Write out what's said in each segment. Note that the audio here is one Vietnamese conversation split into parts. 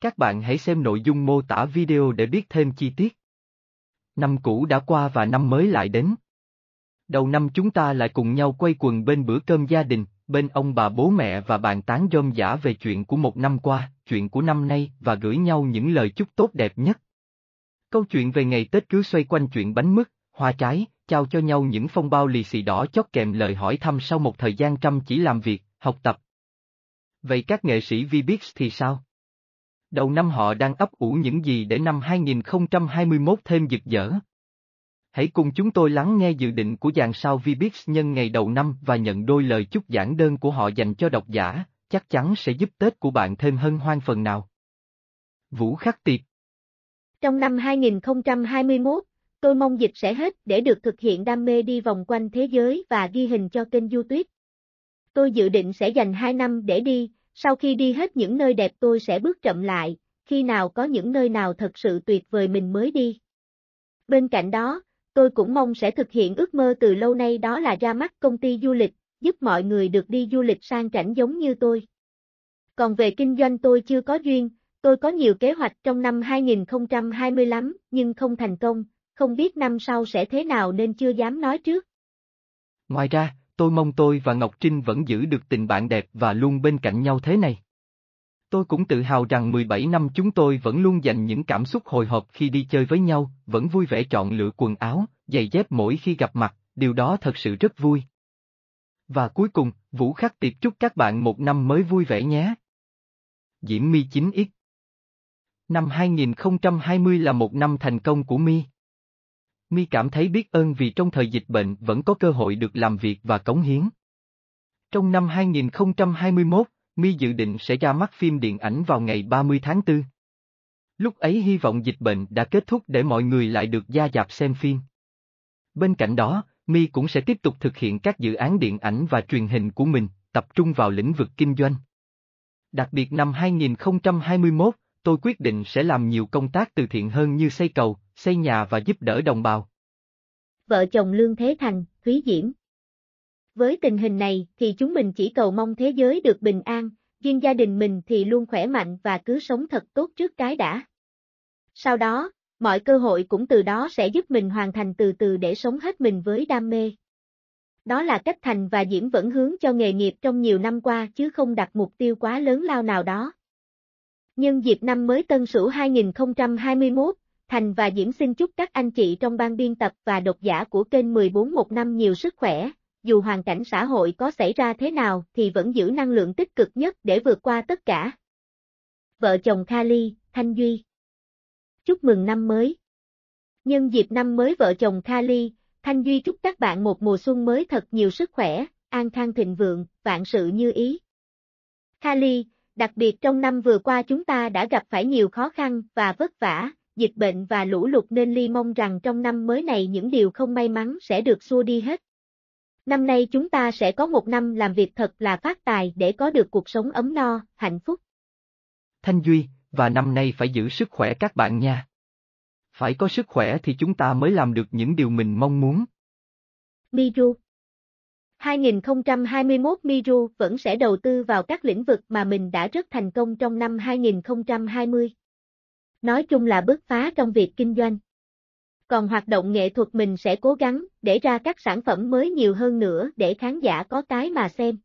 Các bạn hãy xem nội dung mô tả video để biết thêm chi tiết. Năm cũ đã qua và năm mới lại đến. Đầu năm chúng ta lại cùng nhau quay quần bên bữa cơm gia đình, bên ông bà bố mẹ và bàn tán rôm giả về chuyện của một năm qua, chuyện của năm nay và gửi nhau những lời chúc tốt đẹp nhất. Câu chuyện về ngày Tết cứ xoay quanh chuyện bánh mứt, hoa trái, trao cho nhau những phong bao lì xì đỏ chót kèm lời hỏi thăm sau một thời gian chăm chỉ làm việc, học tập. Vậy các nghệ sĩ Vbix thì sao? Đầu năm họ đang ấp ủ những gì để năm 2021 thêm rực rỡ. Hãy cùng chúng tôi lắng nghe dự định của dàn sao Vbix nhân ngày đầu năm và nhận đôi lời chúc giảng đơn của họ dành cho độc giả, chắc chắn sẽ giúp Tết của bạn thêm hân hoan phần nào. Vũ Khắc Tiệp Trong năm 2021, tôi mong dịch sẽ hết để được thực hiện đam mê đi vòng quanh thế giới và ghi hình cho kênh YouTube. Tôi dự định sẽ dành 2 năm để đi, sau khi đi hết những nơi đẹp tôi sẽ bước chậm lại, khi nào có những nơi nào thật sự tuyệt vời mình mới đi. Bên cạnh đó, tôi cũng mong sẽ thực hiện ước mơ từ lâu nay đó là ra mắt công ty du lịch, giúp mọi người được đi du lịch sang chảnh giống như tôi. Còn về kinh doanh tôi chưa có duyên, tôi có nhiều kế hoạch trong năm 2020 lắm, nhưng không thành công, không biết năm sau sẽ thế nào nên chưa dám nói trước. Ngoài ra, tôi mong tôi và Ngọc Trinh vẫn giữ được tình bạn đẹp và luôn bên cạnh nhau thế này. Tôi cũng tự hào rằng 17 năm chúng tôi vẫn luôn dành những cảm xúc hồi hộp khi đi chơi với nhau, vẫn vui vẻ chọn lựa quần áo, giày dép mỗi khi gặp mặt, điều đó thật sự rất vui. Và cuối cùng, Vũ Khắc Tiệp chúc các bạn một năm mới vui vẻ nhé. Diễm My 9X Năm 2020 là một năm thành công của My. Mi cảm thấy biết ơn vì trong thời dịch bệnh vẫn có cơ hội được làm việc và cống hiến. Trong năm 2021, Mi dự định sẽ ra mắt phim điện ảnh vào ngày 30 tháng 4. Lúc ấy hy vọng dịch bệnh đã kết thúc để mọi người lại được gia dạp xem phim. Bên cạnh đó, Mi cũng sẽ tiếp tục thực hiện các dự án điện ảnh và truyền hình của mình, tập trung vào lĩnh vực kinh doanh. Đặc biệt năm 2021, tôi quyết định sẽ làm nhiều công tác từ thiện hơn như xây cầu, xây nhà và giúp đỡ đồng bào. Vợ chồng Lương Thế Thành, Thúy Diễm Với tình hình này thì chúng mình chỉ cầu mong thế giới được bình an, riêng gia đình mình thì luôn khỏe mạnh và cứ sống thật tốt trước cái đã. Sau đó, mọi cơ hội cũng từ đó sẽ giúp mình hoàn thành từ từ để sống hết mình với đam mê. Đó là cách Thành và Diễm vẫn hướng cho nghề nghiệp trong nhiều năm qua chứ không đặt mục tiêu quá lớn lao nào đó. Nhân dịp năm mới tân sửu 2021, Thành và Diễm xin chúc các anh chị trong ban biên tập và độc giả của kênh 14 một năm nhiều sức khỏe, dù hoàn cảnh xã hội có xảy ra thế nào thì vẫn giữ năng lượng tích cực nhất để vượt qua tất cả. Vợ chồng Kali, Thanh Duy Chúc mừng năm mới Nhân dịp năm mới vợ chồng Kali, Thanh Duy chúc các bạn một mùa xuân mới thật nhiều sức khỏe, an khang thịnh vượng, vạn sự như ý. Kali, đặc biệt trong năm vừa qua chúng ta đã gặp phải nhiều khó khăn và vất vả, dịch bệnh và lũ lụt nên Ly mong rằng trong năm mới này những điều không may mắn sẽ được xua đi hết. Năm nay chúng ta sẽ có một năm làm việc thật là phát tài để có được cuộc sống ấm no, hạnh phúc. Thanh Duy, và năm nay phải giữ sức khỏe các bạn nha. Phải có sức khỏe thì chúng ta mới làm được những điều mình mong muốn. Miru 2021 Miru vẫn sẽ đầu tư vào các lĩnh vực mà mình đã rất thành công trong năm 2020. Nói chung là bứt phá trong việc kinh doanh. Còn hoạt động nghệ thuật mình sẽ cố gắng để ra các sản phẩm mới nhiều hơn nữa để khán giả có cái mà xem.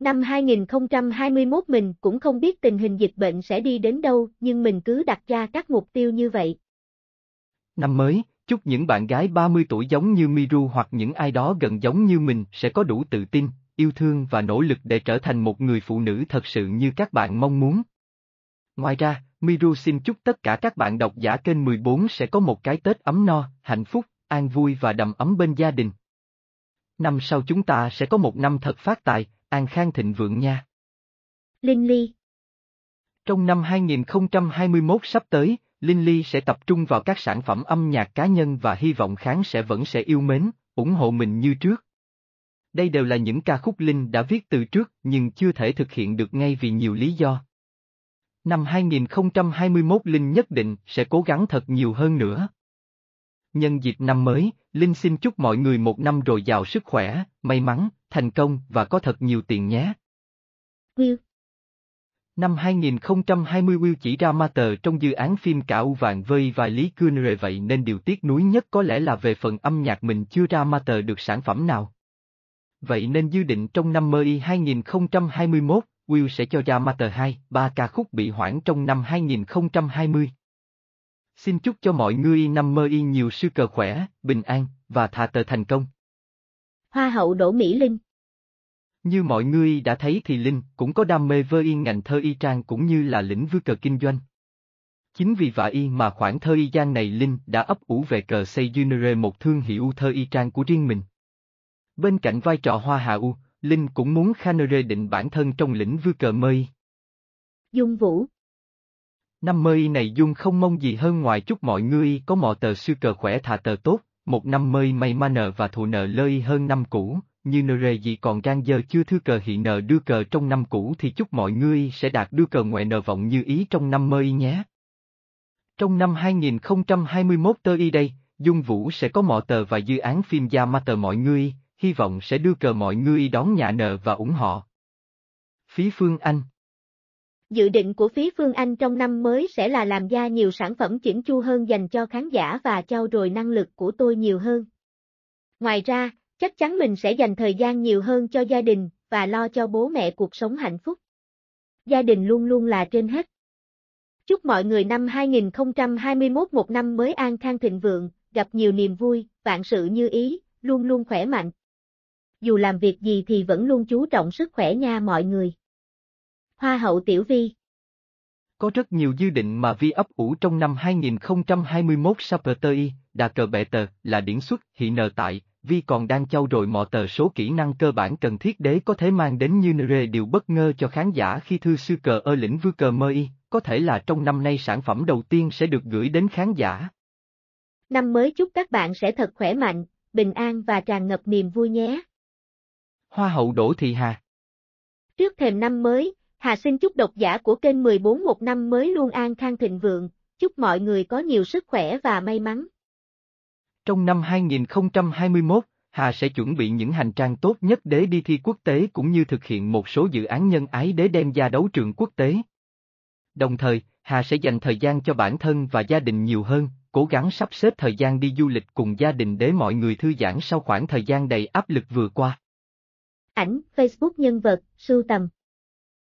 Năm 2021 mình cũng không biết tình hình dịch bệnh sẽ đi đến đâu nhưng mình cứ đặt ra các mục tiêu như vậy. Năm mới, chúc những bạn gái 30 tuổi giống như Miru hoặc những ai đó gần giống như mình sẽ có đủ tự tin, yêu thương và nỗ lực để trở thành một người phụ nữ thật sự như các bạn mong muốn. Ngoài ra, Miru xin chúc tất cả các bạn độc giả kênh 14 sẽ có một cái Tết ấm no, hạnh phúc, an vui và đầm ấm bên gia đình. Năm sau chúng ta sẽ có một năm thật phát tài, an khang thịnh vượng nha. Linh Ly Trong năm 2021 sắp tới, Linh Ly sẽ tập trung vào các sản phẩm âm nhạc cá nhân và hy vọng khán sẽ vẫn sẽ yêu mến, ủng hộ mình như trước. Đây đều là những ca khúc Linh đã viết từ trước nhưng chưa thể thực hiện được ngay vì nhiều lý do năm 2021 Linh nhất định sẽ cố gắng thật nhiều hơn nữa. Nhân dịp năm mới, Linh xin chúc mọi người một năm rồi giàu sức khỏe, may mắn, thành công và có thật nhiều tiền nhé. Will Năm 2020 Will chỉ ra tờ trong dự án phim cả U Vàng Vơi và Lý Cương rồi vậy nên điều tiếc nuối nhất có lẽ là về phần âm nhạc mình chưa ra tờ được sản phẩm nào. Vậy nên dự định trong năm mới 2021, Will sẽ cho ra Matter 2, 3 ca khúc bị hoãn trong năm 2020. Xin chúc cho mọi người năm mơ y nhiều sư cờ khỏe, bình an, và thà tờ thành công. Hoa hậu Đỗ Mỹ Linh Như mọi người đã thấy thì Linh cũng có đam mê với yên ngành thơ y trang cũng như là lĩnh vư cờ kinh doanh. Chính vì vậy mà khoảng thơ y gian này Linh đã ấp ủ về cờ xây Unere một thương hiệu thơ y trang của riêng mình. Bên cạnh vai trò Hoa Hạ U, Linh cũng muốn Khanere định bản thân trong lĩnh vư cờ mây. Dung Vũ Năm mây này Dung không mong gì hơn ngoài chúc mọi người có mò tờ sư cờ khỏe thà tờ tốt, một năm mây may ma nợ và thụ nợ lơi hơn năm cũ, như nợ rề gì còn gan giờ chưa thư cờ hiện nợ đưa cờ trong năm cũ thì chúc mọi người sẽ đạt đưa cờ ngoại nợ vọng như ý trong năm mây nhé. Trong năm 2021 tới đây, Dung Vũ sẽ có mọ tờ và dự án phim Gia Ma tờ mọi người, hy vọng sẽ đưa cờ mọi người đón nhà nợ và ủng hộ. Phí Phương Anh Dự định của Phí Phương Anh trong năm mới sẽ là làm ra nhiều sản phẩm chỉnh chu hơn dành cho khán giả và trao dồi năng lực của tôi nhiều hơn. Ngoài ra, chắc chắn mình sẽ dành thời gian nhiều hơn cho gia đình và lo cho bố mẹ cuộc sống hạnh phúc. Gia đình luôn luôn là trên hết. Chúc mọi người năm 2021 một năm mới an khang thịnh vượng, gặp nhiều niềm vui, vạn sự như ý, luôn luôn khỏe mạnh dù làm việc gì thì vẫn luôn chú trọng sức khỏe nha mọi người. Hoa hậu Tiểu Vi Có rất nhiều dự định mà Vi ấp ủ trong năm 2021 Sapertei, Đà Cờ Bệ Tờ, là điển xuất, hiện nợ tại, Vi còn đang trau dồi mọi tờ số kỹ năng cơ bản cần thiết để có thể mang đến như nere điều bất ngờ cho khán giả khi thư sư cờ ơ lĩnh vư cờ mơ y, có thể là trong năm nay sản phẩm đầu tiên sẽ được gửi đến khán giả. Năm mới chúc các bạn sẽ thật khỏe mạnh, bình an và tràn ngập niềm vui nhé. Hoa hậu Đỗ Thị Hà. Trước thềm năm mới, Hà xin chúc độc giả của kênh 14 một năm mới luôn an khang thịnh vượng, chúc mọi người có nhiều sức khỏe và may mắn. Trong năm 2021, Hà sẽ chuẩn bị những hành trang tốt nhất để đi thi quốc tế cũng như thực hiện một số dự án nhân ái để đem ra đấu trường quốc tế. Đồng thời, Hà sẽ dành thời gian cho bản thân và gia đình nhiều hơn, cố gắng sắp xếp thời gian đi du lịch cùng gia đình để mọi người thư giãn sau khoảng thời gian đầy áp lực vừa qua ảnh, Facebook nhân vật, sưu tầm.